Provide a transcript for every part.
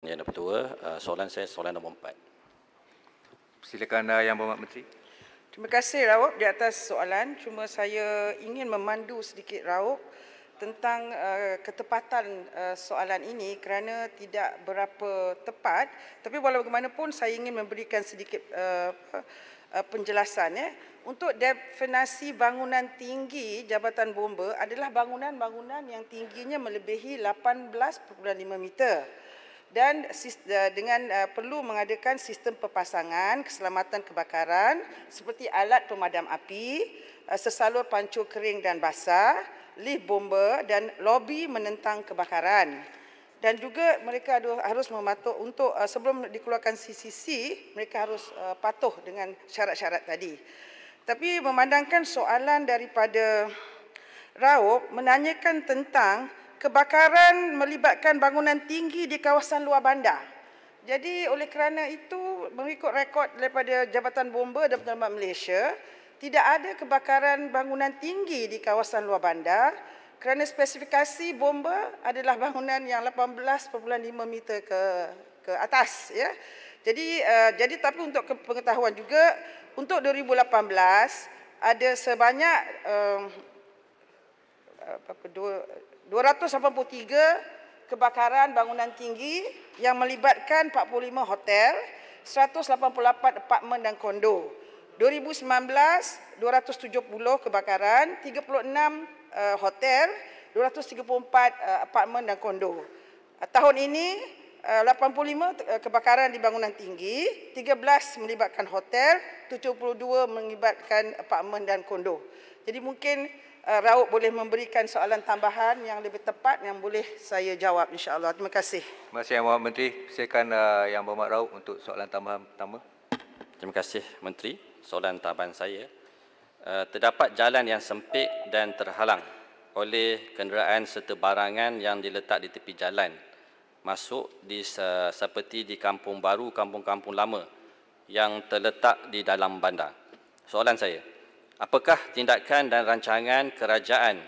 Yang nombor dua, uh, soalan saya soalan nombor empat. Silakan anda uh, Yang Berhormat Menteri. Terima kasih Raup di atas soalan. Cuma saya ingin memandu sedikit Raup tentang uh, ketepatan uh, soalan ini kerana tidak berapa tepat. Tapi walaupun bagaimanapun saya ingin memberikan sedikit uh, uh, penjelasan. Eh. Untuk definasi bangunan tinggi Jabatan Bomba adalah bangunan-bangunan yang tingginya melebihi 18.5 meter dan eh, dengan eh, perlu mengadakan sistem perpasangan keselamatan kebakaran seperti alat pemadam api, eh, sesalur pancur kering dan basah, lift bomba dan lobi menentang kebakaran. Dan juga mereka harus mematuh untuk sebelum dikeluarkan CCC, mereka harus patuh dengan syarat-syarat tadi. Tapi memandangkan soalan daripada Raup menanyakan tentang kebakaran melibatkan bangunan tinggi di kawasan luar bandar. Jadi oleh kerana itu mengikut rekod daripada Jabatan Bomba dan Penyelamat Malaysia, tidak ada kebakaran bangunan tinggi di kawasan luar bandar kerana spesifikasi bomba adalah bangunan yang 18.5 meter ke ke atas ya. Jadi uh, jadi tapi untuk pengetahuan juga untuk 2018 ada sebanyak um, apa dua 283 kebakaran bangunan tinggi yang melibatkan 45 hotel, 188 apartmen dan kondo. 2019, 270 kebakaran, 36 eh, hotel, 234 eh, apartmen dan kondo. tahun ini, 85 eh, eh, kebakaran di bangunan tinggi, 13 melibatkan hotel, 72 melibatkan apartmen dan kondo. Jadi mungkin eh, Raup boleh memberikan soalan tambahan yang lebih tepat yang boleh saya jawab insya-Allah. Terima kasih. Terima kasih Yang Berhormat Menteri. Silakan Yang Berhormat Raup untuk soalan tambahan pertama. Terima kasih Menteri. Soalan tambahan saya terdapat jalan yang sempit dan terhalang oleh kenderaan serta barangan yang diletak di tepi jalan masuk di seperti di kampung baru, kampung-kampung lama yang terletak di dalam bandar. Soalan saya, apakah tindakan dan rancangan kerajaan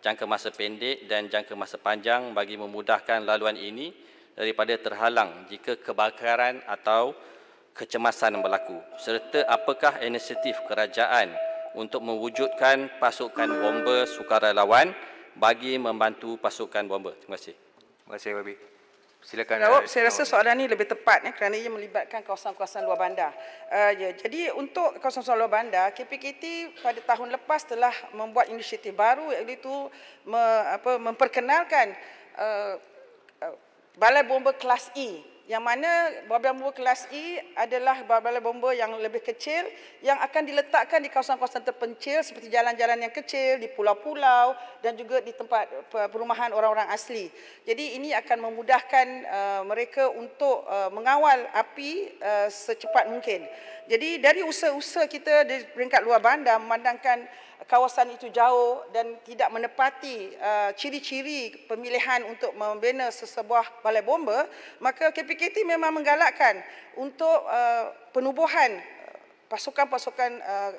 jangka masa pendek dan jangka masa panjang bagi memudahkan laluan ini daripada terhalang jika kebakaran atau kecemasan berlaku serta apakah inisiatif kerajaan untuk mewujudkan pasukan bomba sukarelawan bagi membantu pasukan bomba. Terima kasih. Terima kasih, Bobby. Silakan. Jawab, eh, saya rasa soalan ini lebih tepat ya, kerana ia melibatkan kawasan-kawasan luar bandar. Uh, ya, jadi untuk kawasan-kawasan luar bandar, KPKT pada tahun lepas telah membuat inisiatif baru iaitu me, apa, memperkenalkan uh, uh, balai bomba kelas E yang mana babel bomba kelas E adalah babel bomba yang lebih kecil yang akan diletakkan di kawasan-kawasan terpencil seperti jalan-jalan yang kecil, di pulau-pulau dan juga di tempat perumahan orang-orang asli. Jadi ini akan memudahkan eh, mereka untuk eh, mengawal api eh, secepat mungkin. Jadi dari usaha-usaha kita di peringkat luar bandar memandangkan kawasan itu jauh dan tidak menepati uh, ciri-ciri pemilihan untuk membina sesebuah balai bomba, maka KPKT memang menggalakkan untuk uh, penubuhan uh, pasukan-pasukan uh,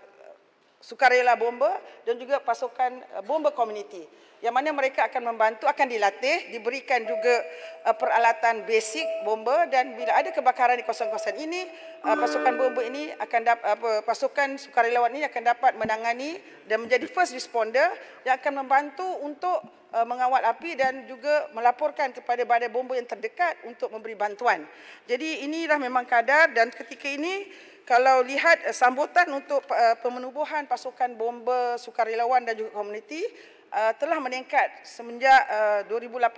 sukarela bomba dan juga pasukan uh, bomba komuniti yang mana mereka akan membantu akan dilatih diberikan juga uh, peralatan basic bomba dan bila ada kebakaran di kawasan-kawasan ini uh, pasukan bomba ini akan dap, apa pasukan sukarelawan ini akan dapat menangani dan menjadi first responder yang akan membantu untuk uh, mengawal api dan juga melaporkan kepada badan bomba yang terdekat untuk memberi bantuan. Jadi inilah memang kadar dan ketika ini kalau lihat uh, sambutan untuk uh, pemenubuhan pasukan bomba sukarelawan dan juga komuniti Uh, telah meningkat semenjak 2018 uh,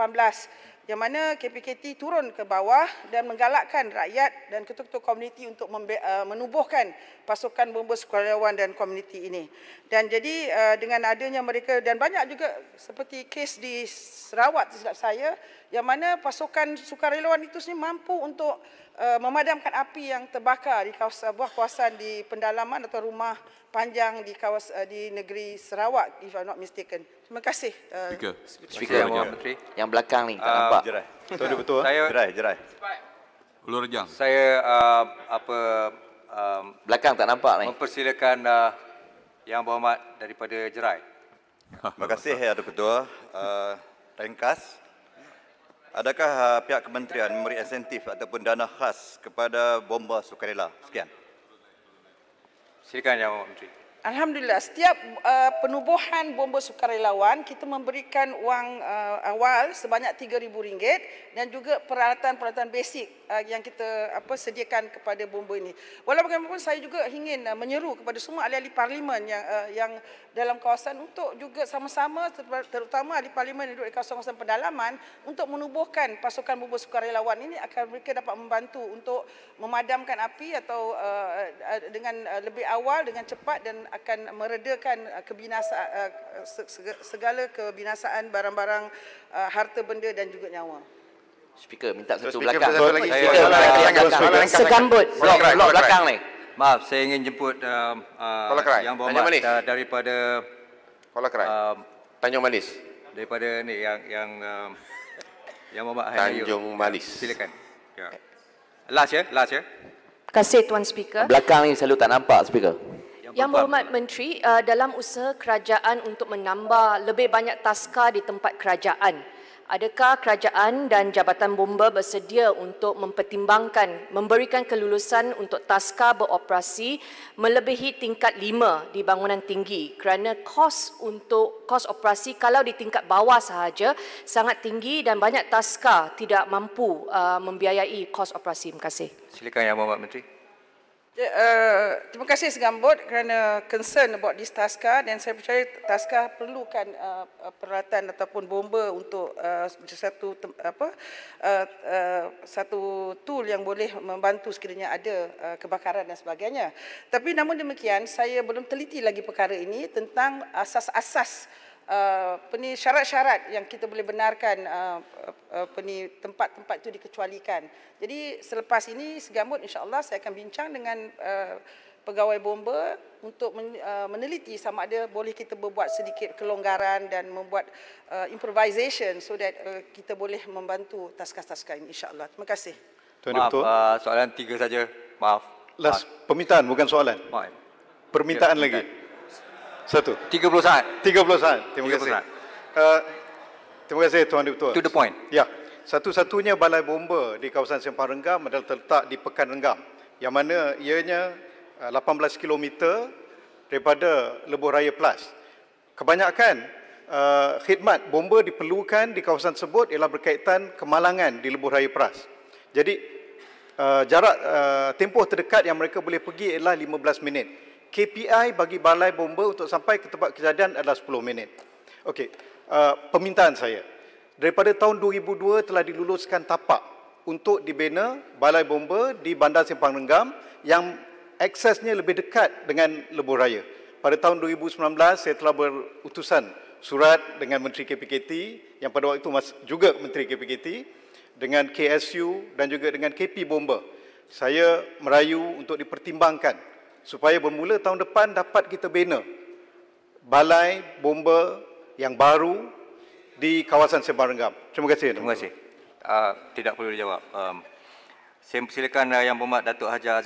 yang mana KPKT turun ke bawah dan menggalakkan rakyat dan ketua-ketua komuniti untuk uh, menubuhkan pasukan bomba sukarelawan dan komuniti ini. Dan jadi dengan adanya mereka dan banyak juga seperti kes di Sarawak tidak saya yang mana pasukan sukarelawan itu sendiri mampu untuk uh, memadamkan api yang terbakar di kawasan buah kawasan di pendalaman atau rumah panjang di kawasan uh, eh, di negeri Sarawak if I'm not mistaken. Terima kasih. Uh, speaker. speaker. Speaker Yang, Menteri. yang belakang ni tak uh, nampak. Jerai. Betul betul. Saya jerai jerai. Ulur jam. Saya uh, apa uh, belakang tak nampak ni. Mempersilakan uh, yang berhormat daripada jerai. Terima kasih ya Ketua. Uh, ringkas. Adakah ah, pihak kementerian memberi insentif ataupun dana khas kepada bomba sukarela? Sekian. Silakan Yang Menteri. Alhamdulillah setiap uh, penubuhan bomba sukarelawan kita memberikan wang uh, awal sebanyak rm ringgit dan juga peralatan-peralatan basic uh, yang kita apa sediakan kepada bomba ini. Walaupun saya juga ingin uh, menyeru kepada semua ahli-ahli parlimen yang uh, yang dalam kawasan untuk juga sama-sama terutama ahli parlimen yang duduk di kawasan-kawasan pedalaman untuk menubuhkan pasukan bomba sukarelawan ini akan mereka dapat membantu untuk memadamkan api atau uh, uh dengan uh, lebih awal dengan cepat dan akan meredakan uh, kebinasaan uh, segala kebinasaan barang-barang uh, harta benda dan juga nyawa. Speaker minta satu Speaker, belakang. Satu lagi. Speaker, Speaker, belakang. Belakang. Belakang. Segambut. Blok, blok, blok belakang ni. Maaf, saya ingin jemput um, uh, uh, yang bermakna uh, daripada Kuala Kerai. Uh, Tanjung Malis. Daripada ni yang yang um, yang bermakna Tanjung Hayu. Malis. Silakan. Ya. Last ya, last ya. Terima kasih Tuan Speaker. Belakang ni selalu tak nampak Speaker. Yang Berhormat Menteri, uh, dalam usaha kerajaan untuk menambah lebih banyak taska di tempat kerajaan, adakah kerajaan dan Jabatan Bomba bersedia untuk mempertimbangkan memberikan kelulusan untuk taska beroperasi melebihi tingkat 5 di bangunan tinggi kerana kos untuk kos operasi kalau di tingkat bawah sahaja sangat tinggi dan banyak taska tidak mampu uh, membiayai kos operasi. Terima kasih. Silakan Yang Berhormat Menteri. Uh, terima kasih segambut kerana concern about this taska ah, dan saya percaya taska ah, perlukan uh, peralatan ataupun bomba untuk uh, satu apa uh, uh, satu tool yang boleh membantu sekiranya ada uh, kebakaran dan sebagainya. Tapi namun demikian saya belum teliti lagi perkara ini tentang asas-asas Uh, Peni ni syarat-syarat yang kita boleh benarkan uh, uh, apa ni tempat-tempat itu dikecualikan. Jadi selepas ini segamut, insyaAllah saya akan bincang dengan pegawai bomba untuk meneliti sama ada boleh kita berbuat sedikit kelonggaran dan membuat uh, improvisation so that uh, kita boleh membantu taskar-taskar ini insyaallah. Terima kasih. Tuan Maaf, uh, soalan tiga saja. Maaf. Last permintaan bukan soalan. Permintaan, ya, permintaan lagi. Satu. 30 saat. 30 saat. Terima 30 saat. kasih. Uh, terima kasih Tuan Dutua. To the point. Ya. Satu-satunya balai bomba di kawasan Sempah Renggam adalah terletak di Pekan Renggam yang mana ianya 18 uh, km daripada Lebuh Raya Plus. Kebanyakan uh, khidmat bomba diperlukan di kawasan tersebut ialah berkaitan kemalangan di Lebuh Raya Plus. Jadi uh, jarak uh, tempoh terdekat yang mereka boleh pergi ialah 15 minit. KPI bagi balai bomba untuk sampai ke tempat kejadian adalah 10 minit. Okey, uh, permintaan saya. Daripada tahun 2002 telah diluluskan tapak untuk dibina balai bomba di Bandar Simpang Renggam yang aksesnya lebih dekat dengan lebuh raya. Pada tahun 2019 saya telah berutusan surat dengan Menteri KPKT yang pada waktu itu juga Menteri KPKT dengan KSU dan juga dengan KP Bomba. Saya merayu untuk dipertimbangkan supaya bermula tahun depan dapat kita bina balai bomba yang baru di kawasan Sembarangam. Terima kasih. Terima kasih. Uh, tidak perlu dijawab. Um, silakan uh, yang bermat Datuk Haji